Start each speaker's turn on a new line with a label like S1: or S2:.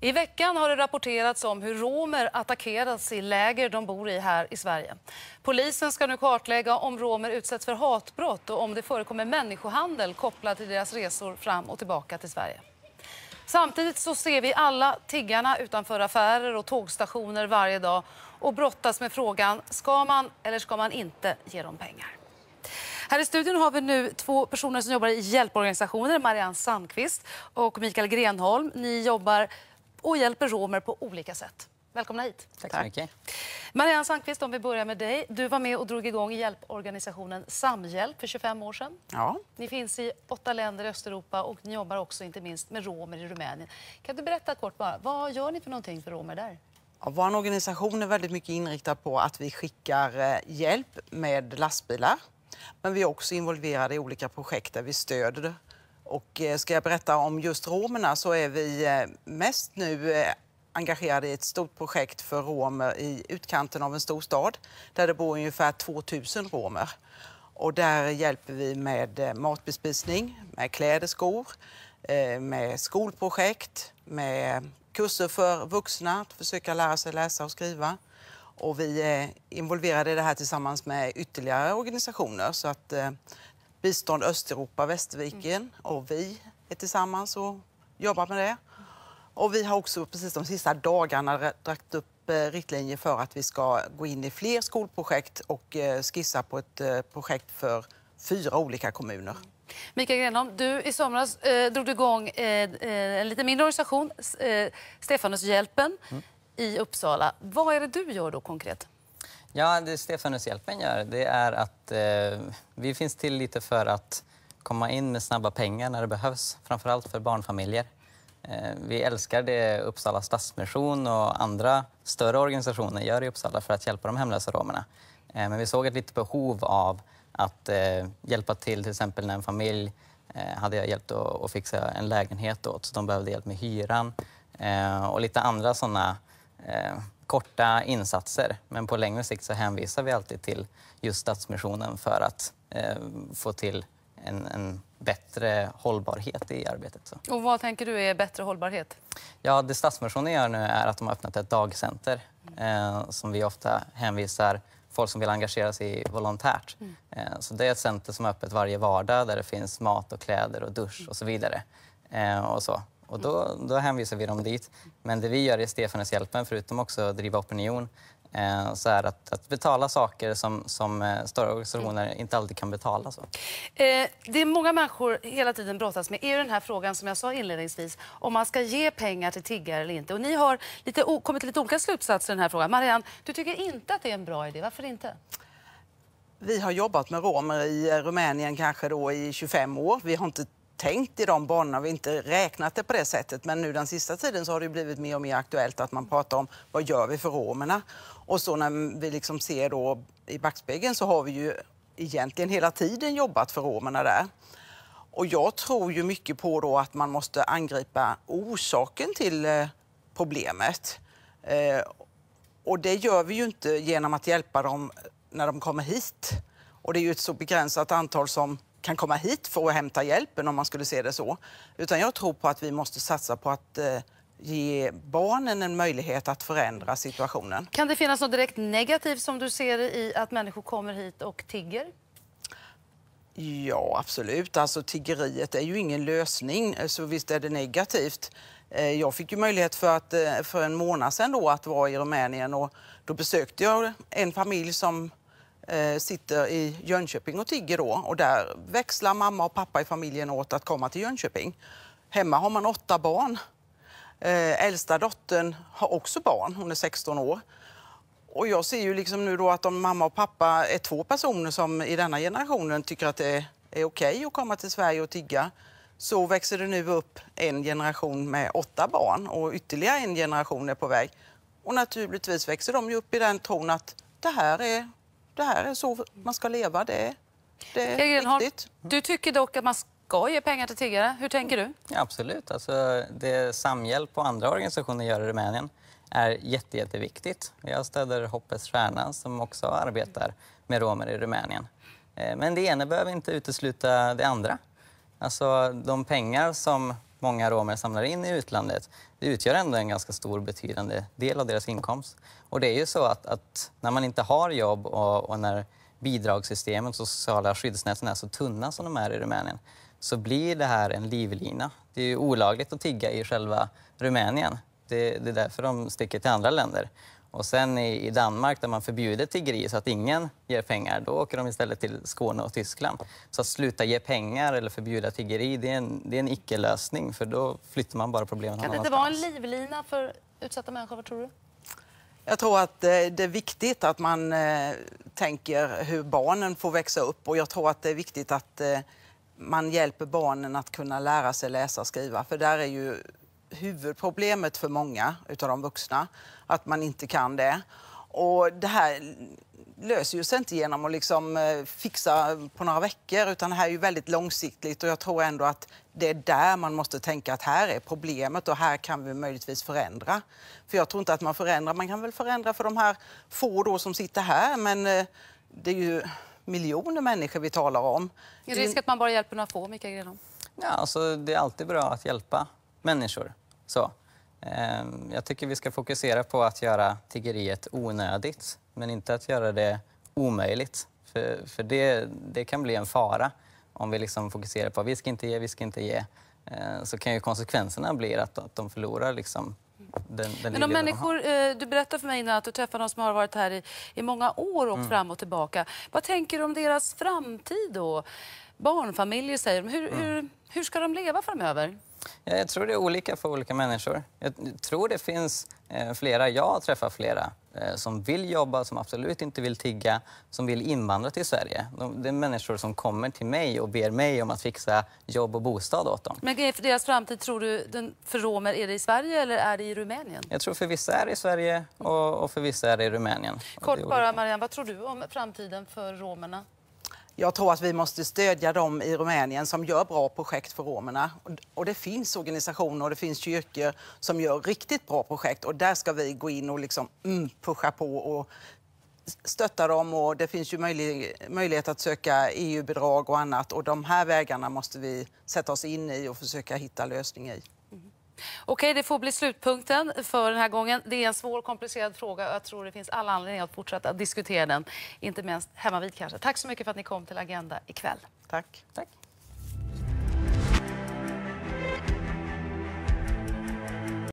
S1: I veckan har det rapporterats om hur romer attackerats i läger de bor i här i Sverige. Polisen ska nu kartlägga om romer utsätts för hatbrott och om det förekommer människohandel kopplat till deras resor fram och tillbaka till Sverige. Samtidigt så ser vi alla tiggarna utanför affärer och tågstationer varje dag och brottas med frågan ska man eller ska man inte ge dem pengar. Här i studion har vi nu två personer som jobbar i hjälporganisationer, Marianne Sandqvist och Mikael Grenholm. Ni jobbar och hjälper romer på olika sätt. Välkomna hit. Tack så mycket. Marianne Sandqvist, om vi börjar med dig. Du var med och drog igång hjälporganisationen Samhjälp för 25 år sedan. Ja. Ni finns i åtta länder i Östeuropa och ni jobbar också inte minst med romer i Rumänien. Kan du berätta kort bara, vad gör ni för någonting för romer där?
S2: Ja, Vår organisation är väldigt mycket inriktad på att vi skickar eh, hjälp med lastbilar. Men vi är också involverade i olika projekt där vi stöder och eh, ska jag berätta om just romerna så är vi eh, mest nu eh, engagerade i ett stort projekt för romer i utkanten av en stor stad där det bor ungefär 2000 romer. Och där hjälper vi med matbespisning, med kläder, skor, med skolprojekt, med kurser för vuxna att försöka lära sig läsa och skriva. Och vi är involverade i det här tillsammans med ytterligare organisationer så att Bistånd Östeuropa, Västerviken mm. och vi är tillsammans och jobbar med det. Och vi har också precis de sista dagarna dragit upp eh, riktlinjer för att vi ska gå in i fler skolprojekt och eh, skissa på ett eh, projekt för fyra olika kommuner. Mm.
S1: Mikael Grenholm, du i somras eh, drog du igång eh, en lite mindre organisation, eh, Stefanushjälpen mm. i Uppsala. Vad är det du gör då konkret?
S3: Ja, det Stefanushjälpen gör det är att eh, vi finns till lite för att komma in med snabba pengar när det behövs, framförallt för barnfamiljer. Eh, vi älskar det Uppsala Stadsmission och andra större organisationer gör i Uppsala för att hjälpa de hemlösa romerna. Eh, men vi såg ett litet behov av att eh, hjälpa till, till exempel när en familj eh, hade jag hjälpt att fixa en lägenhet åt, så de behövde hjälp med hyran eh, och lite andra sådana korta insatser. Men på längre sikt så hänvisar vi alltid till just Stadsmissionen för att eh, få till en, en, bättre hållbarhet i arbetet. Så.
S1: Och vad tänker du är bättre hållbarhet?
S3: Ja, det Stadsmissionen gör nu är att de har öppnat ett dagcenter eh, som vi ofta hänvisar folk som vill engagera sig volontärt. Mm. Eh, så det är ett center som är öppet varje vardag där det finns mat och kläder och dusch och så vidare. Eh, och så. Och då, då hänvisar vi dem dit. Men det vi gör i Stefanushjälpen, förutom också att driva opinion, eh, så är att, att betala saker som, som eh, större organisationer mm. inte alltid kan betala. Så.
S1: Eh, det är många människor hela tiden brottas med är den här frågan som jag sa inledningsvis om man ska ge pengar till tiggare eller inte. Och ni har lite, kommit till lite olika slutsatser i den här frågan. Marianne, du tycker inte att det är en bra idé. Varför inte?
S2: Vi har jobbat med romer i Rumänien kanske då i 25 år. Vi har inte tänkt i de banorna. Vi har inte räknat det på det sättet. Men nu den sista tiden så har det blivit mer och mer aktuellt att man pratar om vad gör vi för romerna? Och så när vi liksom ser då i backspegeln så har vi ju egentligen hela tiden jobbat för romerna där. Och jag tror ju mycket på då att man måste angripa orsaken till eh, problemet. Eh, och det gör vi ju inte genom att hjälpa dem när de kommer hit. Och det är ju ett så begränsat antal som kan komma hit för att hämta hjälpen om man skulle se det så. Utan jag tror på att vi måste satsa på att eh, ge barnen en möjlighet att förändra situationen.
S1: Kan det finnas något direkt negativt som du ser i att människor kommer hit och tigger?
S2: Ja, absolut. Alltså, tiggeriet är ju ingen lösning, eh, så visst är det negativt. Eh, jag fick ju möjlighet för, att, för en månad sedan då att vara i Rumänien och då besökte jag en familj som Eh, sitter i Jönköping och tigger då och där växlar mamma och pappa i familjen åt att komma till Jönköping. Hemma har man åtta barn. Eh, äldsta dottern har också barn, hon är 16 år. Och jag ser ju liksom nu då att om mamma och pappa är två personer som i denna generationen tycker att det är okej okay att komma till Sverige och tigga så växer det nu upp en generation med åtta barn och ytterligare en generation är på väg. Och naturligtvis växer de upp i den tron att det här är det här är så man ska leva. Det,
S1: det är Egenholm, viktigt. Mm. Du tycker dock att man ska ge pengar till tiggare. Hur tänker du?
S3: Ja, absolut. Alltså, det Samhjälp och andra organisationer gör i Rumänien är jätte, jätteviktigt. Jag stöder Hoppets Stjärna som också arbetar med romer i Rumänien. Eh, men det ena behöver inte utesluta det andra. Alltså de pengar som många romer samlar in i utlandet, det utgör ändå en ganska stor betydande del av deras inkomst. Och det är ju så att, att när man inte har jobb och, och när bidragssystemen och sociala skyddsnäten är så tunna som de är i Rumänien så blir det här en livlina. Det är ju olagligt att tigga i själva Rumänien. Det, det är därför de sticker till andra länder. Och sen i, Danmark där man förbjuder tiggeri så att ingen ger pengar, då åker de istället till Skåne och Tyskland. Så att sluta ge pengar eller förbjuda tiggeri, det är en, en icke-lösning för då flyttar man bara problemen Kan det inte vara
S1: en livlina för utsatta människor, vad tror du?
S2: Jag tror att eh, det är viktigt att man eh, tänker hur barnen får växa upp och jag tror att det är viktigt att eh, man hjälper barnen att kunna lära sig läsa och skriva för där är ju huvudproblemet för många utav de vuxna, att man inte kan det. Och det här löser ju sig inte genom att liksom eh, fixa på några veckor utan det här är ju väldigt långsiktigt och jag tror ändå att det är där man måste tänka att här är problemet och här kan vi möjligtvis förändra. För jag tror inte att man förändrar, man kan väl förändra för de här få då som sitter här men eh, det är ju miljoner människor vi talar om.
S1: Är det risk att man bara hjälper några få, Mikael Grenholm?
S3: Ja, alltså, det är alltid bra att hjälpa människor. Så. Ehm, jag tycker vi ska fokusera på att göra tiggeriet onödigt, men inte att göra det omöjligt. För, för det, det kan bli en fara om vi liksom fokuserar på att vi ska inte ge, vi ska inte ge. Eh, så kan ju konsekvenserna bli att, att de förlorar liksom den, den Men om människor,
S1: eh, du berättade för mig innan att du träffar någon som har varit här i, i många år och mm. fram och tillbaka. Vad tänker du om deras framtid då? barnfamiljer säger. Hur, mm. hur, hur ska de leva framöver?
S3: Jag tror det är olika för olika människor. Jag tror det finns eh, flera, jag träffar flera, eh, som vill jobba, som absolut inte vill tigga, som vill invandra till Sverige. Det är människor som kommer till mig och ber mig om att fixa jobb och bostad åt dem.
S1: Men för deras framtid, tror du, den, för romer, är det i Sverige eller är det i Rumänien?
S2: Jag tror för vissa är det i Sverige och, och för vissa är det i Rumänien.
S1: Kort bara, Marianne, vad tror du om framtiden för romerna?
S2: Jag tror att vi måste stödja dem i Rumänien som gör bra projekt för romerna. Och det finns organisationer och det finns kyrkor som gör riktigt bra projekt och där ska vi gå in och liksom mm, pusha på och stötta dem och det finns ju möjlig, möjlighet att söka EU-bidrag och annat och de här vägarna måste vi sätta oss in i och försöka hitta lösningar i.
S1: Okej, det får bli slutpunkten för den här gången. Det är en svår komplicerad fråga och jag tror det finns alla anledningar att fortsätta diskutera den. Inte minst hemma vid kanske. Tack så mycket för att ni kom till Agenda ikväll. Tack. Tack.